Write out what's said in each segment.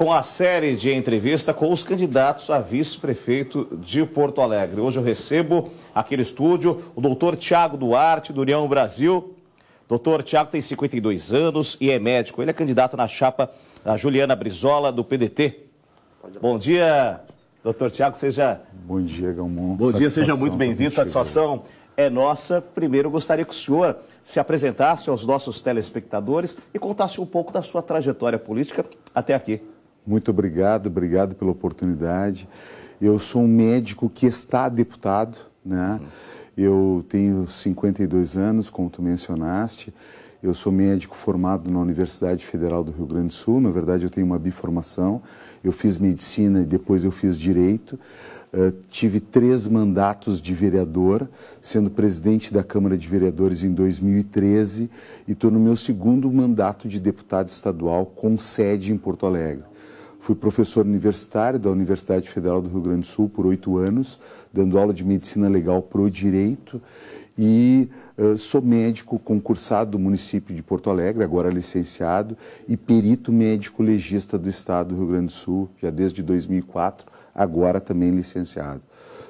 com a série de entrevista com os candidatos a vice-prefeito de Porto Alegre. Hoje eu recebo aqui no estúdio o doutor Tiago Duarte, do União Brasil. Doutor Tiago tem 52 anos e é médico. Ele é candidato na chapa da Juliana Brizola, do PDT. Bom dia, doutor Tiago. Seja. Bom dia, Galmon. Bom dia, seja muito bem-vindo. Satisfação é nossa. Primeiro, gostaria que o senhor se apresentasse aos nossos telespectadores e contasse um pouco da sua trajetória política até aqui. Muito obrigado, obrigado pela oportunidade. Eu sou um médico que está deputado, né? Uhum. Eu tenho 52 anos, como tu mencionaste. Eu sou médico formado na Universidade Federal do Rio Grande do Sul. Na verdade, eu tenho uma biformação. Eu fiz medicina e depois eu fiz direito. Uh, tive três mandatos de vereador, sendo presidente da Câmara de Vereadores em 2013 e estou no meu segundo mandato de deputado estadual com sede em Porto Alegre. Fui professor universitário da Universidade Federal do Rio Grande do Sul por oito anos, dando aula de medicina legal para o direito. E uh, sou médico concursado do município de Porto Alegre, agora licenciado, e perito médico legista do estado do Rio Grande do Sul, já desde 2004, agora também licenciado.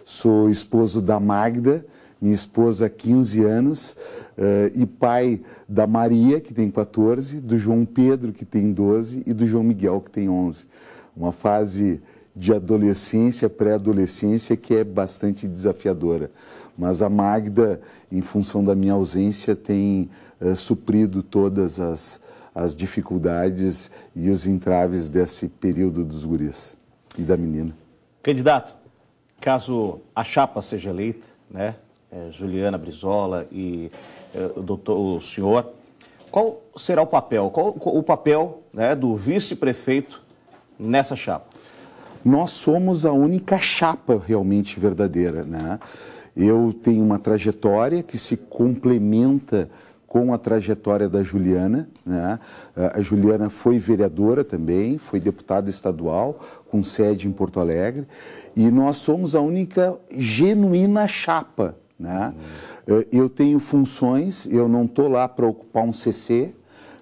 Sou esposo da Magda, minha esposa 15 anos, uh, e pai da Maria, que tem 14, do João Pedro, que tem 12, e do João Miguel, que tem 11. Uma fase de adolescência, pré-adolescência, que é bastante desafiadora. Mas a Magda, em função da minha ausência, tem uh, suprido todas as, as dificuldades e os entraves desse período dos guris e da menina. Candidato, caso a chapa seja eleita, né, é, Juliana Brizola e é, o, doutor, o senhor, qual será o papel, qual o papel né, do vice-prefeito nessa chapa? Nós somos a única chapa realmente verdadeira, né? Eu tenho uma trajetória que se complementa com a trajetória da Juliana. Né? A Juliana foi vereadora também, foi deputada estadual, com sede em Porto Alegre, e nós somos a única genuína chapa né? Uhum. Eu tenho funções, eu não estou lá para ocupar um CC,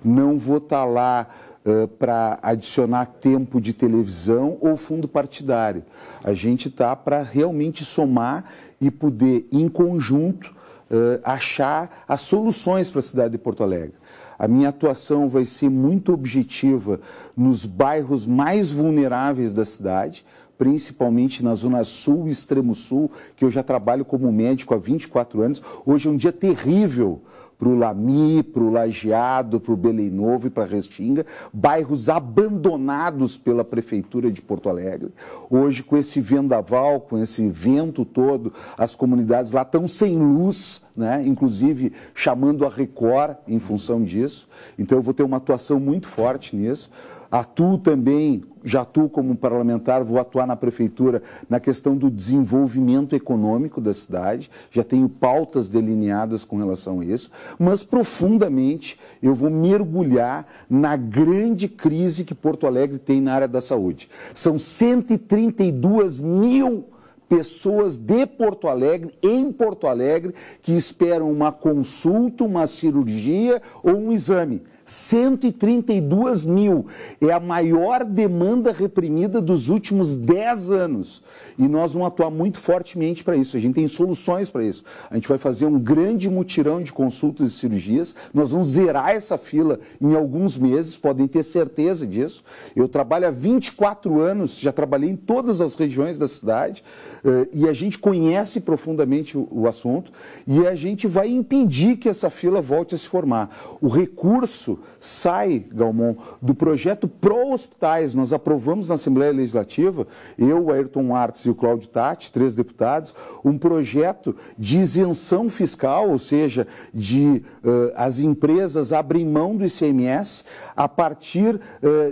não vou estar tá lá uh, para adicionar tempo de televisão ou fundo partidário. A gente está para realmente somar e poder, em conjunto, uh, achar as soluções para a cidade de Porto Alegre. A minha atuação vai ser muito objetiva nos bairros mais vulneráveis da cidade, principalmente na zona sul e extremo sul, que eu já trabalho como médico há 24 anos. Hoje é um dia terrível para o Lami, para o Lajeado, para o Belém Novo e para a Restinga, bairros abandonados pela Prefeitura de Porto Alegre. Hoje, com esse vendaval, com esse vento todo, as comunidades lá estão sem luz, né? inclusive chamando a Record em função disso. Então, eu vou ter uma atuação muito forte nisso. Atuo também, já atuo como parlamentar, vou atuar na prefeitura na questão do desenvolvimento econômico da cidade, já tenho pautas delineadas com relação a isso, mas profundamente eu vou mergulhar na grande crise que Porto Alegre tem na área da saúde. São 132 mil pessoas de Porto Alegre, em Porto Alegre, que esperam uma consulta, uma cirurgia ou um exame. 132 mil. É a maior demanda reprimida dos últimos 10 anos. E nós vamos atuar muito fortemente para isso. A gente tem soluções para isso. A gente vai fazer um grande mutirão de consultas e cirurgias. Nós vamos zerar essa fila em alguns meses, podem ter certeza disso. Eu trabalho há 24 anos, já trabalhei em todas as regiões da cidade eh, e a gente conhece profundamente o assunto e a gente vai impedir que essa fila volte a se formar. O recurso sai, Galmon, do projeto pró-hospitais, nós aprovamos na Assembleia Legislativa, eu, Ayrton Artes e o Cláudio Tati, três deputados, um projeto de isenção fiscal, ou seja, de uh, as empresas abrem mão do ICMS a partir uh,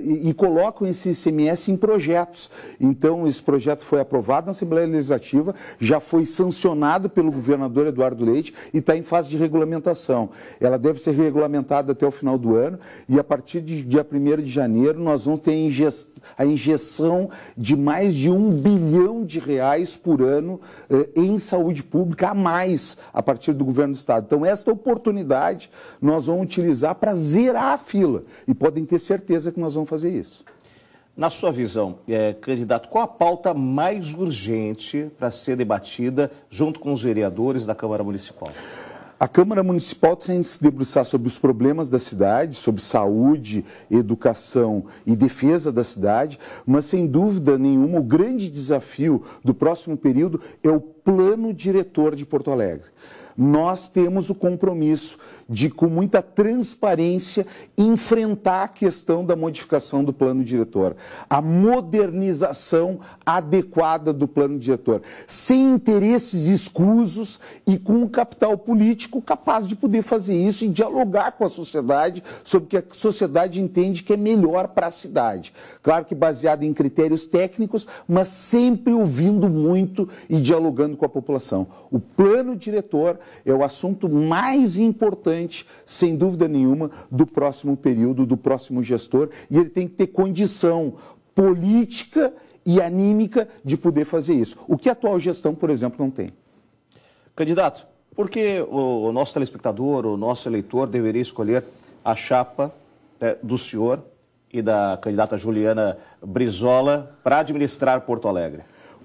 e, e colocam esse ICMS em projetos. Então, esse projeto foi aprovado na Assembleia Legislativa, já foi sancionado pelo governador Eduardo Leite e está em fase de regulamentação. Ela deve ser regulamentada até o final do ano ano, e a partir de dia 1 de janeiro nós vamos ter a injeção de mais de um bilhão de reais por ano eh, em saúde pública a mais a partir do governo do Estado. Então, esta oportunidade nós vamos utilizar para zerar a fila e podem ter certeza que nós vamos fazer isso. Na sua visão, eh, candidato, qual a pauta mais urgente para ser debatida junto com os vereadores da Câmara Municipal? A Câmara Municipal, sem se debruçar sobre os problemas da cidade, sobre saúde, educação e defesa da cidade, mas sem dúvida nenhuma o grande desafio do próximo período é o plano diretor de Porto Alegre. Nós temos o compromisso de, com muita transparência, enfrentar a questão da modificação do plano diretor, a modernização adequada do plano diretor, sem interesses escusos e com um capital político capaz de poder fazer isso e dialogar com a sociedade sobre o que a sociedade entende que é melhor para a cidade. Claro que baseado em critérios técnicos, mas sempre ouvindo muito e dialogando com a população. O plano diretor é o assunto mais importante importante, sem dúvida nenhuma, do próximo período, do próximo gestor, e ele tem que ter condição política e anímica de poder fazer isso. O que a atual gestão, por exemplo, não tem. Candidato, por que o nosso telespectador, o nosso eleitor deveria escolher a chapa né, do senhor e da candidata Juliana Brizola para administrar Porto Alegre?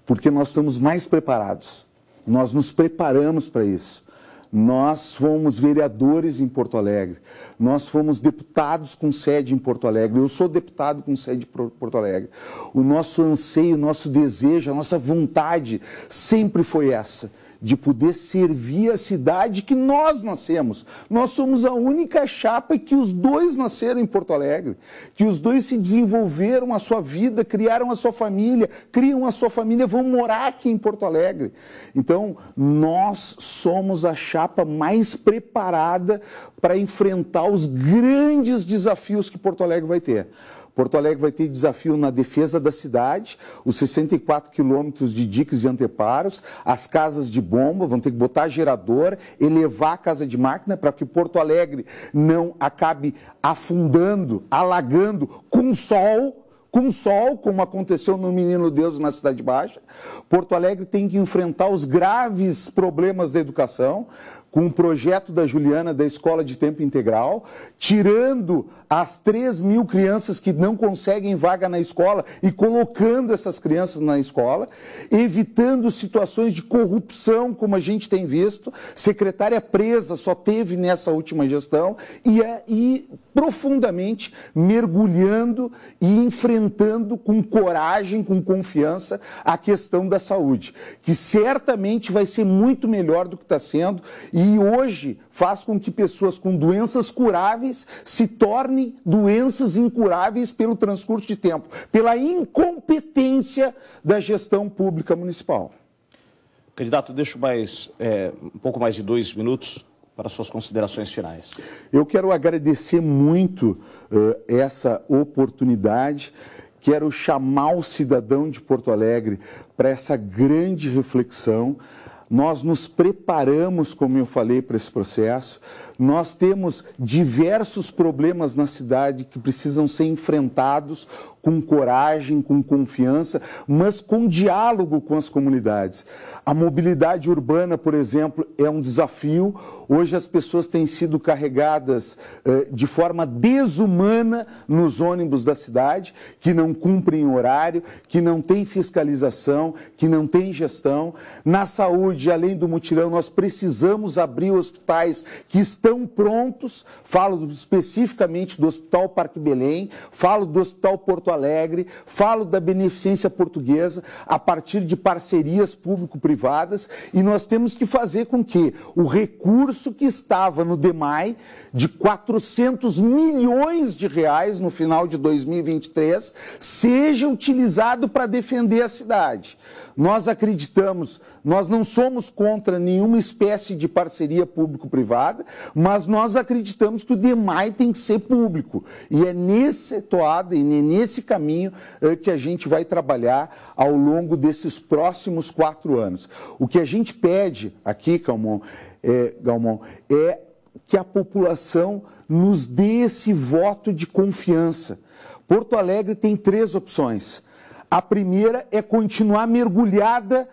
Porque nós estamos mais preparados. Nós nos preparamos para isso. Nós fomos vereadores em Porto Alegre, nós fomos deputados com sede em Porto Alegre, eu sou deputado com sede em Porto Alegre. O nosso anseio, o nosso desejo, a nossa vontade sempre foi essa de poder servir a cidade que nós nascemos. Nós somos a única chapa que os dois nasceram em Porto Alegre, que os dois se desenvolveram a sua vida, criaram a sua família, criam a sua família, vão morar aqui em Porto Alegre. Então, nós somos a chapa mais preparada para enfrentar os grandes desafios que Porto Alegre vai ter. Porto Alegre vai ter desafio na defesa da cidade, os 64 quilômetros de diques e anteparos, as casas de bomba, vão ter que botar gerador, elevar a casa de máquina para que Porto Alegre não acabe afundando, alagando com sol com sol, como aconteceu no Menino Deus na Cidade Baixa. Porto Alegre tem que enfrentar os graves problemas da educação com o um projeto da Juliana da escola de tempo integral, tirando as 3 mil crianças que não conseguem vaga na escola e colocando essas crianças na escola, evitando situações de corrupção, como a gente tem visto, secretária presa só teve nessa última gestão, e, é, e profundamente mergulhando e enfrentando com coragem, com confiança, a questão da saúde, que certamente vai ser muito melhor do que está sendo. E e hoje faz com que pessoas com doenças curáveis se tornem doenças incuráveis pelo transcurso de tempo, pela incompetência da gestão pública municipal. Candidato, deixo mais é, um pouco mais de dois minutos para suas considerações finais. Eu quero agradecer muito uh, essa oportunidade. Quero chamar o cidadão de Porto Alegre para essa grande reflexão. Nós nos preparamos, como eu falei, para esse processo, nós temos diversos problemas na cidade que precisam ser enfrentados com coragem, com confiança, mas com diálogo com as comunidades. A mobilidade urbana, por exemplo, é um desafio. Hoje as pessoas têm sido carregadas eh, de forma desumana nos ônibus da cidade, que não cumprem horário, que não tem fiscalização, que não tem gestão. Na saúde, além do mutirão, nós precisamos abrir hospitais que estão estão prontos. Falo especificamente do Hospital Parque Belém, falo do Hospital Porto Alegre, falo da beneficência portuguesa a partir de parcerias público-privadas e nós temos que fazer com que o recurso que estava no DEMAI de 400 milhões de reais no final de 2023 seja utilizado para defender a cidade. Nós acreditamos, nós não somos contra nenhuma espécie de parceria público-privada, mas nós acreditamos que o DEMAI tem que ser público. E é nesse toada e nesse caminho é, que a gente vai trabalhar ao longo desses próximos quatro anos. O que a gente pede aqui, Galmon, é, Galmon, é que a população nos dê esse voto de confiança. Porto Alegre tem três opções. A primeira é continuar mergulhada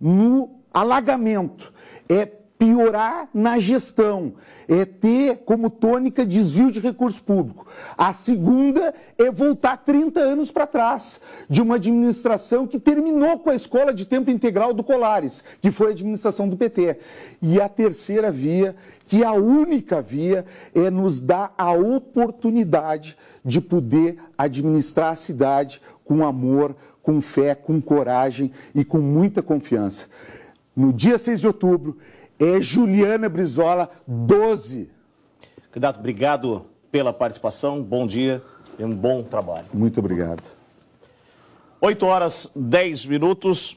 no alagamento, é piorar na gestão, é ter como tônica desvio de recurso público. A segunda é voltar 30 anos para trás, de uma administração que terminou com a escola de tempo integral do Colares, que foi a administração do PT. E a terceira via, que é a única via, é nos dar a oportunidade de poder administrar a cidade com amor, com fé, com coragem e com muita confiança. No dia 6 de outubro, é Juliana Brizola, 12. Candidato, obrigado pela participação, bom dia e um bom trabalho. Muito obrigado. 8 horas 10 minutos.